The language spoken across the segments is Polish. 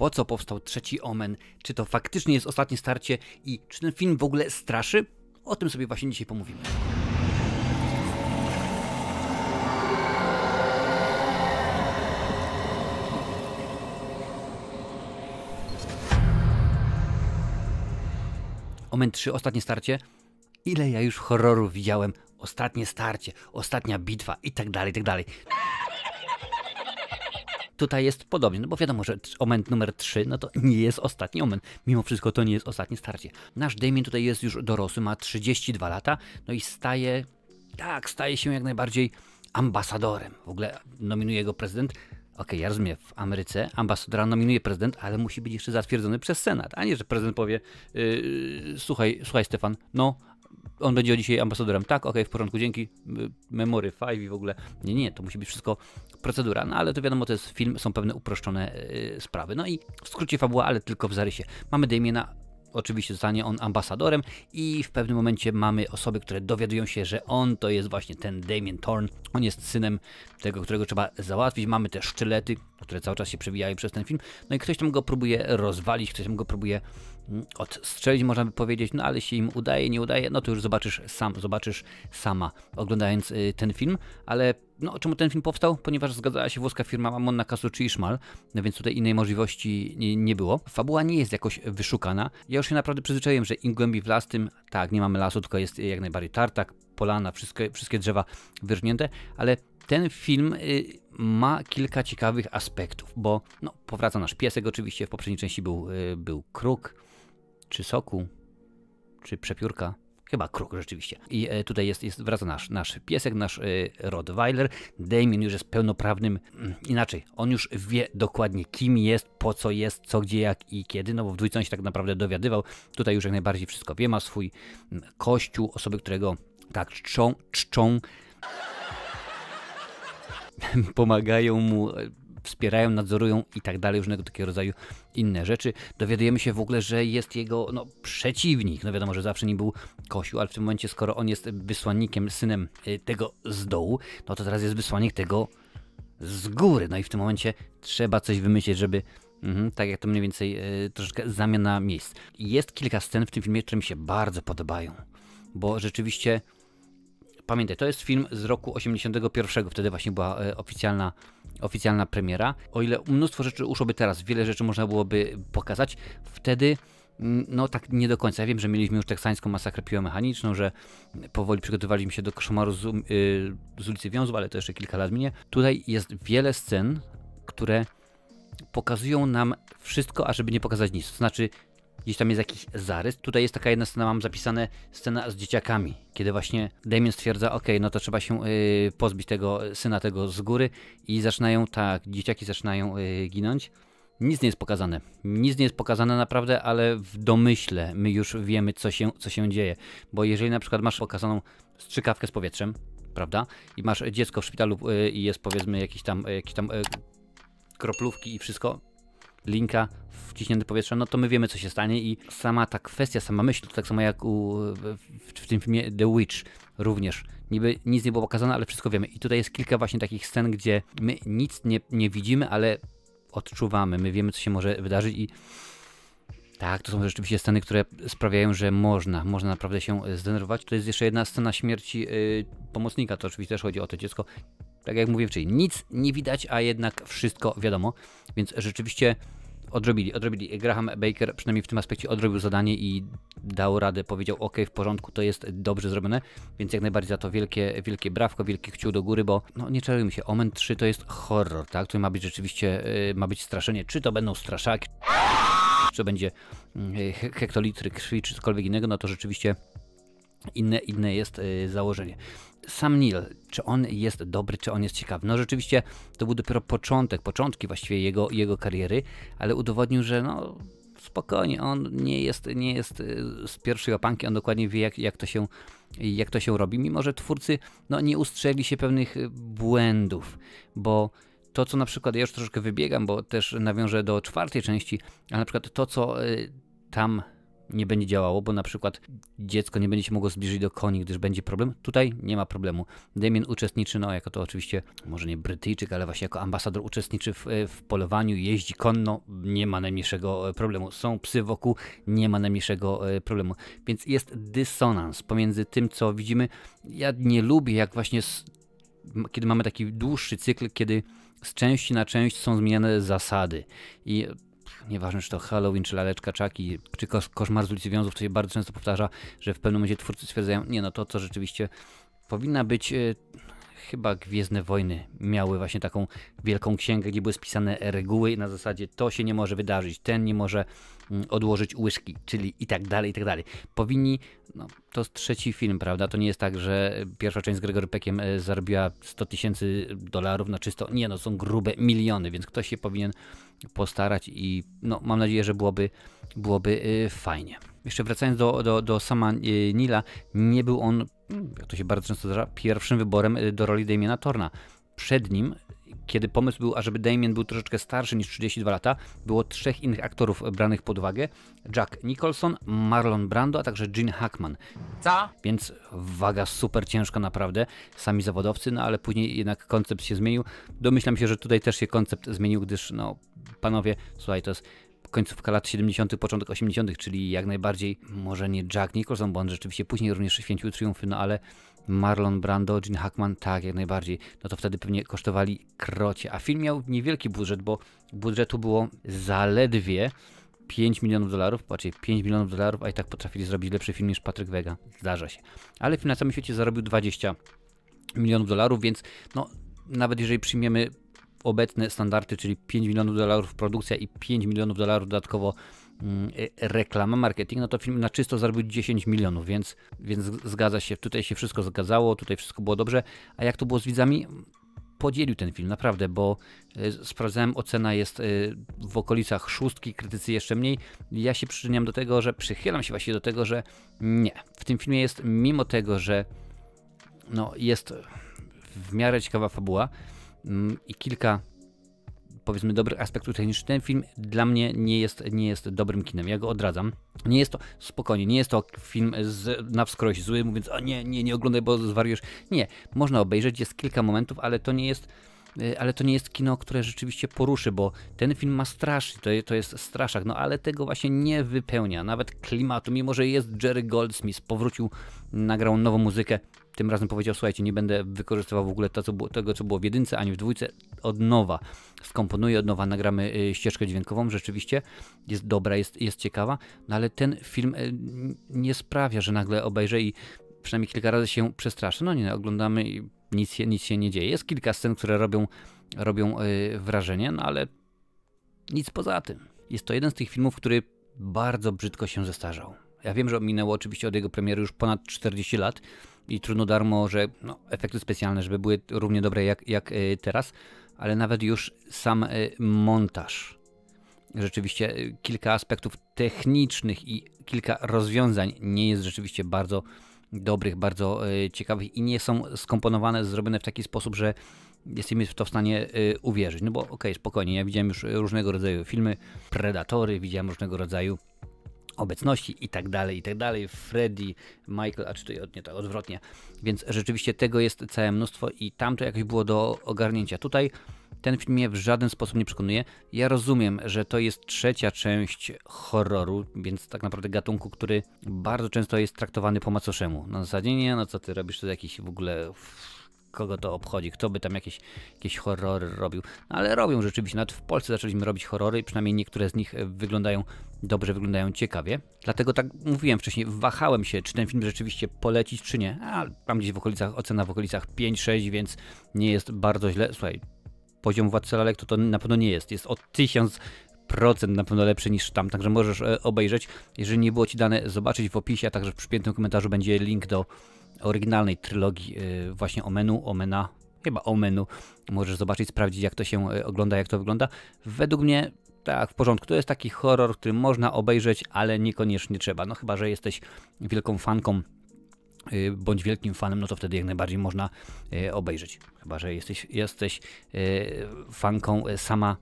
po co powstał trzeci Omen, czy to faktycznie jest ostatnie starcie i czy ten film w ogóle straszy? O tym sobie właśnie dzisiaj pomówimy. Omen 3, ostatnie starcie. Ile ja już horroru widziałem? Ostatnie starcie, ostatnia bitwa i tak dalej, tak dalej tutaj jest podobnie, no bo wiadomo, że moment numer 3, no to nie jest ostatni moment. Mimo wszystko to nie jest ostatnie starcie. Nasz Damien tutaj jest już dorosły, ma 32 lata, no i staje, tak, staje się jak najbardziej ambasadorem. W ogóle nominuje go prezydent. Okej, okay, ja rozumiem, w Ameryce ambasadora nominuje prezydent, ale musi być jeszcze zatwierdzony przez Senat, a nie, że prezydent powie, yy, słuchaj, słuchaj Stefan, no on będzie dzisiaj ambasadorem. Tak, okej, okay, w porządku, dzięki. Y, Memory 5 i w ogóle. Nie, nie, to musi być wszystko procedura. No ale to wiadomo, to jest film, są pewne uproszczone yy, sprawy. No i w skrócie fabuła, ale tylko w zarysie. Mamy Damiena, oczywiście zostanie on ambasadorem i w pewnym momencie mamy osoby, które dowiadują się, że on to jest właśnie ten Damien Thorn. On jest synem tego, którego trzeba załatwić. Mamy te szczelety, które cały czas się przewijają przez ten film. No i ktoś tam go próbuje rozwalić, ktoś tam go próbuje odstrzelić, można by powiedzieć, no ale się im udaje, nie udaje, no to już zobaczysz sam, zobaczysz sama, oglądając y, ten film, ale no, czemu ten film powstał? Ponieważ zgadzała się włoska firma Monna Casucci i Szmal, no więc tutaj innej możliwości nie, nie, było. Fabuła nie jest jakoś wyszukana. Ja już się naprawdę przyzwyczaiłem, że im głębiej w las, tym tak, nie mamy lasu, tylko jest jak najbardziej tartak, polana, wszystkie, wszystkie drzewa wyrżnięte, ale ten film y, ma kilka ciekawych aspektów, bo no, powraca nasz piesek oczywiście, w poprzedniej części był, y, był kruk, czy soku, czy przepiórka. Chyba kruk rzeczywiście. I e, tutaj jest, jest wraca nasz, nasz piesek, nasz y, Rottweiler. Damien już jest pełnoprawnym, mm, inaczej, on już wie dokładnie kim jest, po co jest, co, gdzie, jak i kiedy, no bo w dwójce on się tak naprawdę dowiadywał. Tutaj już jak najbardziej wszystko wie, ma swój mm, kościół, osoby, którego tak czczą, czczą pomagają mu, e, wspierają, nadzorują i tak dalej, różnego takiego rodzaju inne rzeczy. Dowiadujemy się w ogóle, że jest jego no, przeciwnik. No wiadomo, że zawsze nim był Kosiu, ale w tym momencie, skoro on jest wysłannikiem, synem y, tego z dołu, no to teraz jest wysłannik tego z góry. No i w tym momencie trzeba coś wymyślić, żeby Mhm, tak jak to mniej więcej y, troszeczkę zamiana miejsc. Jest kilka scen w tym filmie, które mi się bardzo podobają, bo rzeczywiście pamiętaj, to jest film z roku 81, wtedy właśnie była y, oficjalna oficjalna premiera. O ile mnóstwo rzeczy uszłoby teraz, wiele rzeczy można byłoby pokazać, wtedy mm, no tak nie do końca. Ja wiem, że mieliśmy już teksańską masakrę piłomechaniczną, że powoli przygotowaliśmy się do koszmaru z, yy, z ulicy Wiązów, ale to jeszcze kilka lat minie. Tutaj jest wiele scen, które pokazują nam wszystko, ażeby nie pokazać nic. To znaczy Gdzieś tam jest jakiś zarys. Tutaj jest taka jedna scena, mam zapisane scena z dzieciakami, kiedy właśnie Damien stwierdza, ok, no to trzeba się yy, pozbyć tego syna tego z góry i zaczynają tak, dzieciaki zaczynają y, ginąć. Nic nie jest pokazane. Nic nie jest pokazane naprawdę, ale w domyśle my już wiemy, co się, co się dzieje. Bo jeżeli na przykład masz pokazaną strzykawkę z powietrzem, prawda? I masz dziecko w szpitalu y, i jest powiedzmy jakieś tam, jakieś tam y, kroplówki i wszystko, linka wciśnięty powietrza, no to my wiemy, co się stanie i sama ta kwestia, sama myśl, to tak samo jak u, w, w tym filmie The Witch również. Niby nic nie było pokazane, ale wszystko wiemy. I tutaj jest kilka właśnie takich scen, gdzie my nic nie, nie widzimy, ale odczuwamy. My wiemy, co się może wydarzyć i tak, to są rzeczywiście sceny, które sprawiają, że można, można naprawdę się zdenerwować. To jest jeszcze jedna scena śmierci yy, pomocnika, to oczywiście też chodzi o to dziecko tak jak mówiłem, czyli nic nie widać, a jednak wszystko wiadomo, więc rzeczywiście odrobili, odrobili. Graham Baker przynajmniej w tym aspekcie odrobił zadanie i dał radę, powiedział ok, w porządku, to jest dobrze zrobione, więc jak najbardziej za to wielkie, wielkie brawko, wielki kciu do góry, bo no nie czarujmy się, Omen 3 to jest horror, tak, to ma być rzeczywiście, yy, ma być straszenie, czy to będą straszaki, czy to będzie mm, hektolitry krwi, czy cokolwiek innego, no to rzeczywiście inne, inne jest y, założenie. Sam Neil, czy on jest dobry, czy on jest ciekawy? No rzeczywiście to był dopiero początek, początki właściwie jego, jego kariery, ale udowodnił, że no spokojnie, on nie jest, nie jest y, z pierwszej opanki, on dokładnie wie jak, jak, to się, jak to się robi, mimo że twórcy no, nie ustrzeli się pewnych y, błędów, bo to co na przykład, ja już troszkę wybiegam, bo też nawiążę do czwartej części, ale na przykład to co tam nie będzie działało, bo na przykład dziecko nie będzie się mogło zbliżyć do koni, gdyż będzie problem. Tutaj nie ma problemu. Damien uczestniczy, no jako to oczywiście, może nie Brytyjczyk, ale właśnie jako ambasador uczestniczy w, w polowaniu, jeździ konno, nie ma najmniejszego e, problemu. Są psy wokół, nie ma najmniejszego e, problemu. Więc jest dysonans pomiędzy tym, co widzimy. Ja nie lubię, jak właśnie z, kiedy mamy taki dłuższy cykl, kiedy z części na część są zmieniane zasady. I nieważne czy to Halloween, czy Laleczka Czaki, czy Koszmar z ulicy Wiązów, to się bardzo często powtarza, że w pewnym momencie twórcy stwierdzają, nie no to co rzeczywiście powinna być y, chyba Gwiezdne Wojny miały właśnie taką wielką księgę, gdzie były spisane reguły na zasadzie to się nie może wydarzyć, ten nie może mm, odłożyć łyżki, czyli i tak dalej, i tak dalej. Powinni, no to jest trzeci film, prawda? To nie jest tak, że pierwsza część z Gregory Peckiem e, zarobiła 100 tysięcy dolarów na czysto. Nie no, są grube miliony, więc ktoś się powinien postarać i no, mam nadzieję, że byłoby, byłoby e, fajnie. Jeszcze wracając do, do, do sama e, Nila, nie był on jak to się bardzo często zdarza, pierwszym wyborem y, do roli Damiena Torna. Przed nim kiedy pomysł był, ażeby Damien był troszeczkę starszy niż 32 lata, było trzech innych aktorów y, branych pod uwagę: Jack Nicholson, Marlon Brando, a także Gene Hackman. Co? Więc waga super ciężka naprawdę, sami zawodowcy, no ale później jednak koncept się zmienił. Domyślam się, że tutaj też się koncept zmienił, gdyż no panowie, słuchaj, to jest końcówka lat 70., początek 80., czyli jak najbardziej może nie Jack Nicholson, bo on rzeczywiście później również święcił triumfy, no ale Marlon Brando, Gene Hackman, tak, jak najbardziej. No to wtedy pewnie kosztowali krocie. A film miał niewielki budżet, bo budżetu było zaledwie 5 milionów dolarów, patrzcie, 5 milionów dolarów, a i tak potrafili zrobić lepszy film niż Patryk Vega. Zdarza się. Ale film na całym świecie zarobił 20 milionów dolarów, więc no nawet jeżeli przyjmiemy obecne standardy, czyli 5 milionów dolarów produkcja i 5 milionów dolarów dodatkowo mm, y, reklama, marketing, no to film na czysto zarobił 10 milionów, więc, więc zgadza się, tutaj się wszystko zgadzało, tutaj wszystko było dobrze, a jak to było z widzami? Podzielił ten film, naprawdę, bo y, sprawdzałem, ocena jest y, w okolicach szóstki, krytycy jeszcze mniej. Ja się przyczyniam do tego, że przychylam się właśnie do tego, że nie. W tym filmie jest, mimo tego, że no, jest w miarę ciekawa fabuła, Mm, i kilka powiedzmy dobrych aspektów technicznych. Ten film dla mnie nie jest, nie jest dobrym kinem. Ja go odradzam. Nie jest to, spokojnie, nie jest to film z, na wskroś zły, mówiąc, o nie, nie, nie oglądaj, bo zwariusz. Nie, można obejrzeć, jest kilka momentów, ale to nie jest y, ale to nie jest kino, które rzeczywiście poruszy, bo ten film ma strasz, to, to jest straszak, no ale tego właśnie nie wypełnia, nawet klimatu, mimo że jest Jerry Goldsmith, powrócił, nagrał nową muzykę, tym razem powiedział, słuchajcie, nie będę wykorzystywał w ogóle to, co było, tego, co było w jedynce, ani w dwójce, od nowa. Skomponuję od nowa, nagramy y, ścieżkę dźwiękową, rzeczywiście jest dobra, jest, jest ciekawa, no ale ten film y, nie sprawia, że nagle obejrzę i przynajmniej kilka razy się przestraszę. No nie, oglądamy i nic się, nic się nie dzieje. Jest kilka scen, które robią, robią y, wrażenie, no ale nic poza tym. Jest to jeden z tych filmów, który bardzo brzydko się zestarzał. Ja wiem, że minęło oczywiście od jego premiery już ponad 40 lat, i trudno darmo, że no, efekty specjalne, żeby były równie dobre jak, jak e, teraz, ale nawet już sam e, montaż. Rzeczywiście e, kilka aspektów technicznych i kilka rozwiązań nie jest rzeczywiście bardzo dobrych, bardzo ciekawych i nie są skomponowane, zrobione w taki sposób, że jesteśmy w to w stanie uwierzyć. No bo okej, okay, spokojnie, ja widziałem już różnego rodzaju filmy, Predatory, widziałem różnego rodzaju obecności i tak dalej, i tak dalej. Freddy, Michael, a czy to nie tak odwrotnie. Więc rzeczywiście tego jest całe mnóstwo i tam to jakoś było do ogarnięcia. Tutaj ten film mnie w żaden sposób nie przekonuje. Ja rozumiem, że to jest trzecia część horroru, więc tak naprawdę gatunku, który bardzo często jest traktowany po macoszemu. Na zasadzie nie, no co ty robisz, to jakiś w ogóle kogo to obchodzi, kto by tam jakieś, jakieś horrory robił. No, ale robią rzeczywiście, nawet w Polsce zaczęliśmy robić horrory i przynajmniej niektóre z nich e, wyglądają dobrze, wyglądają ciekawie. Dlatego tak mówiłem wcześniej, wahałem się, czy ten film rzeczywiście polecić, czy nie. A tam gdzieś w okolicach, ocena w okolicach 5-6, więc nie jest bardzo źle. Słuchaj, poziom Władcy Lalek to, to na pewno nie jest. Jest o tysiąc procent na pewno lepszy niż tam, także możesz e, obejrzeć. Jeżeli nie było Ci dane zobaczyć w opisie, a także w przypiętym komentarzu będzie link do oryginalnej trylogii y, właśnie Omenu, Omena, chyba Omenu. Możesz zobaczyć, sprawdzić jak to się y, ogląda, jak to wygląda. Według mnie tak, w porządku. To jest taki horror, który można obejrzeć, ale niekoniecznie trzeba. No chyba, że jesteś wielką fanką y, bądź wielkim fanem, no to wtedy jak najbardziej można obejrzeć. Chyba, że jesteś, jesteś fanką sama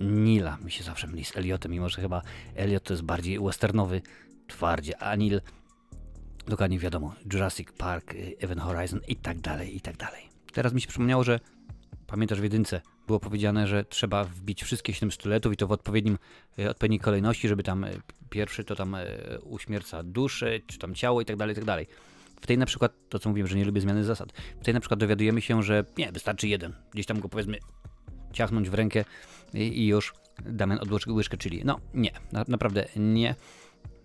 Nila. Mi się zawsze myli z Eliotem, mimo że chyba Eliot to jest bardziej westernowy twardzie, a Nil dokładnie wiadomo, Jurassic Park, y, Event Horizon i tak dalej, i tak dalej. Teraz mi się przypomniało, że pamiętasz w jedynce było powiedziane, że trzeba wbić wszystkie 7 sztyletów i to w odpowiednim, y, odpowiedniej kolejności, żeby tam y, pierwszy to tam uśmierca duszę, czy tam ciało i tak dalej, i tak dalej. W tej na przykład, to co mówiłem, że nie lubię zmiany zasad, w tej na przykład dowiadujemy się, że nie, wystarczy jeden. Gdzieś tam go powiedzmy ciachnąć w rękę i, i już damy odłoczył łyżkę, czyli no nie, na, naprawdę nie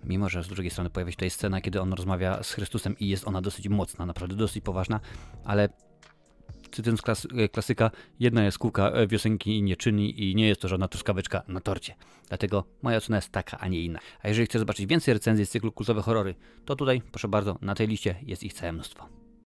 mimo że z drugiej strony pojawia się tutaj scena, kiedy on rozmawia z Chrystusem i jest ona dosyć mocna, naprawdę dosyć poważna, ale cytując klas e, klasyka, jedna jest kółka e, wiosenki nie czyni i nie jest to żadna truskaweczka na torcie. Dlatego moja ocena jest taka, a nie inna. A jeżeli chcesz zobaczyć więcej recenzji z cyklu Kultowe Horrory, to tutaj, proszę bardzo, na tej liście jest ich całe mnóstwo.